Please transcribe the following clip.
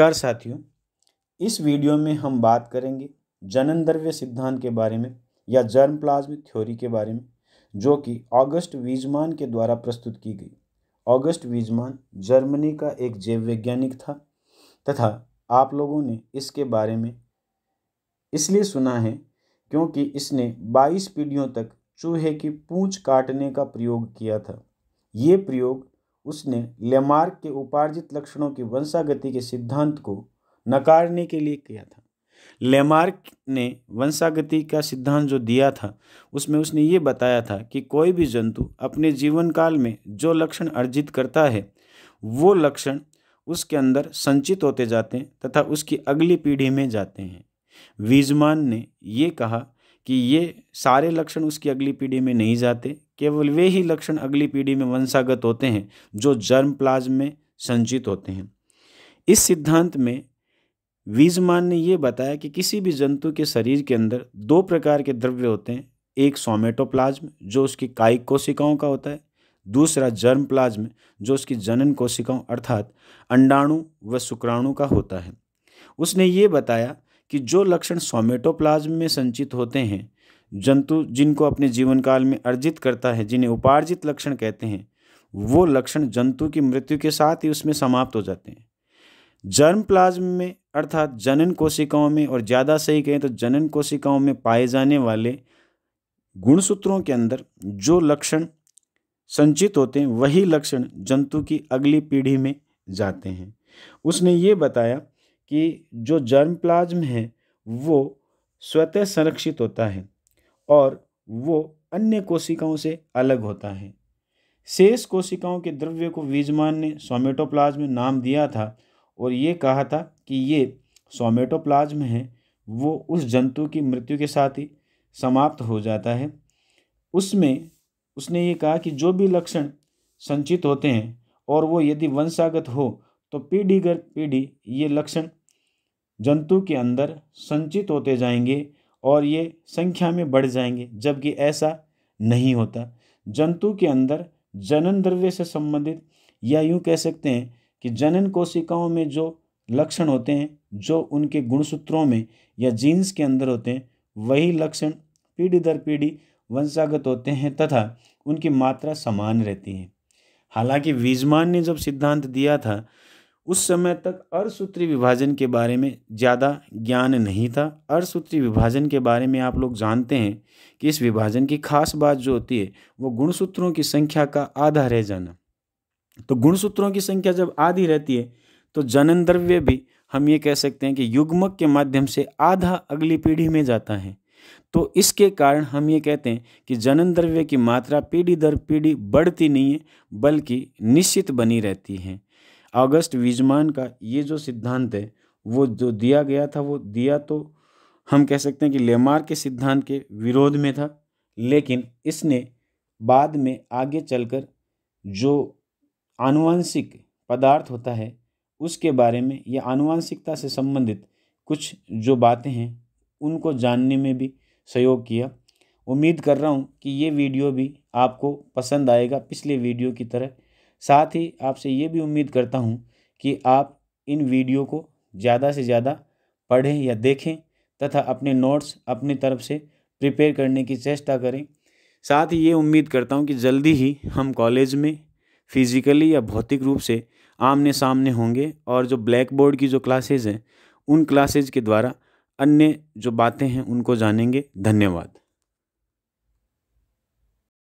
नमस्कार साथियों इस वीडियो में हम बात करेंगे जनन द्रव्य सिद्धांत के बारे में या जर्म प्लाज्म थ्योरी के बारे में जो कि ऑगस्ट वीजमान के द्वारा प्रस्तुत की गई ऑगस्ट वीजमान जर्मनी का एक जैव वैज्ञानिक था तथा आप लोगों ने इसके बारे में इसलिए सुना है क्योंकि इसने 22 पीढ़ियों तक चूहे की पूंछ काटने का प्रयोग किया था ये प्रयोग उसने लेमार्क के उपार्जित लक्षणों की वंशागति के सिद्धांत को नकारने के लिए किया था लेमार्क ने वंशागति का सिद्धांत जो दिया था उसमें उसने ये बताया था कि कोई भी जंतु अपने जीवन काल में जो लक्षण अर्जित करता है वो लक्षण उसके अंदर संचित होते जाते हैं तथा उसकी अगली पीढ़ी में जाते हैं वीजमान ने ये कहा कि ये सारे लक्षण उसकी अगली पीढ़ी में नहीं जाते केवल वे ही लक्षण अगली पीढ़ी में वंशागत होते हैं जो जर्म प्लाज्म में संचित होते हैं इस सिद्धांत में वीजमान ने यह बताया कि किसी भी जंतु के शरीर के अंदर दो प्रकार के द्रव्य होते हैं एक सोमेटोप्लाज्म जो उसकी कायिक कोशिकाओं का होता है दूसरा जर्म प्लाज्म जो उसकी जनन कोशिकाओं अर्थात अंडाणु व शुक्राणु का होता है उसने ये बताया कि जो लक्षण सोमेटोप्लाज्म में संचित होते हैं जंतु जिनको अपने जीवन काल में अर्जित करता है जिन्हें उपार्जित लक्षण कहते हैं वो लक्षण जंतु की मृत्यु के साथ ही उसमें समाप्त हो जाते हैं जर्म प्लाज्म में अर्थात जनन कोशिकाओं में और ज़्यादा सही कहें तो जनन कोशिकाओं में पाए जाने वाले गुणसूत्रों के अंदर जो लक्षण संचित होते हैं वही लक्षण जंतु की अगली पीढ़ी में जाते हैं उसने ये बताया कि जो जर्म प्लाज्म है वो स्वतः संरक्षित होता है और वो अन्य कोशिकाओं से अलग होता है शेष कोशिकाओं के द्रव्य को वीजमान ने सोमेटोप्लाज्म नाम दिया था और ये कहा था कि ये सोमेटोप्लाज्म है वो उस जंतु की मृत्यु के साथ ही समाप्त हो जाता है उसमें उसने ये कहा कि जो भी लक्षण संचित होते हैं और वो यदि वंशागत हो तो पीढ़ी गर पीढ़ी ये लक्षण जंतु के अंदर संचित होते जाएंगे और ये संख्या में बढ़ जाएंगे जबकि ऐसा नहीं होता जंतु के अंदर जनन द्रव्य से संबंधित या यूँ कह सकते हैं कि जनन कोशिकाओं में जो लक्षण होते हैं जो उनके गुणसूत्रों में या जीन्स के अंदर होते हैं वही लक्षण पीढ़ी दर पीढ़ी वंशागत होते हैं तथा उनकी मात्रा समान रहती है हालांकि वीजमान ने जब सिद्धांत दिया था उस समय तक अर्धसूत्री विभाजन के बारे में ज़्यादा ज्ञान नहीं था अर्धसूत्री विभाजन के बारे में आप लोग जानते हैं कि इस विभाजन की खास बात जो होती है वो गुणसूत्रों की संख्या का आधा रह जाना तो गुणसूत्रों की संख्या जब आधी रहती है तो जनन द्रव्य भी हम ये कह सकते हैं कि युग्मक के माध्यम से आधा अगली पीढ़ी में जाता है तो इसके कारण हम ये कहते हैं कि जनन द्रव्य की मात्रा पीढ़ी दर पीढ़ी बढ़ती नहीं है बल्कि निश्चित बनी रहती है अगस्त विजमान का ये जो सिद्धांत है वो जो दिया गया था वो दिया तो हम कह सकते हैं कि लेमार के सिद्धांत के विरोध में था लेकिन इसने बाद में आगे चलकर जो आनुवंशिक पदार्थ होता है उसके बारे में या आनुवंशिकता से संबंधित कुछ जो बातें हैं उनको जानने में भी सहयोग किया उम्मीद कर रहा हूँ कि ये वीडियो भी आपको पसंद आएगा पिछले वीडियो की तरह साथ ही आपसे ये भी उम्मीद करता हूँ कि आप इन वीडियो को ज़्यादा से ज़्यादा पढ़ें या देखें तथा अपने नोट्स अपनी तरफ से प्रिपेयर करने की चेष्टा करें साथ ही ये उम्मीद करता हूँ कि जल्दी ही हम कॉलेज में फिज़िकली या भौतिक रूप से आमने सामने होंगे और जो ब्लैक बोर्ड की जो क्लासेज हैं उन क्लासेज के द्वारा अन्य जो बातें हैं उनको जानेंगे धन्यवाद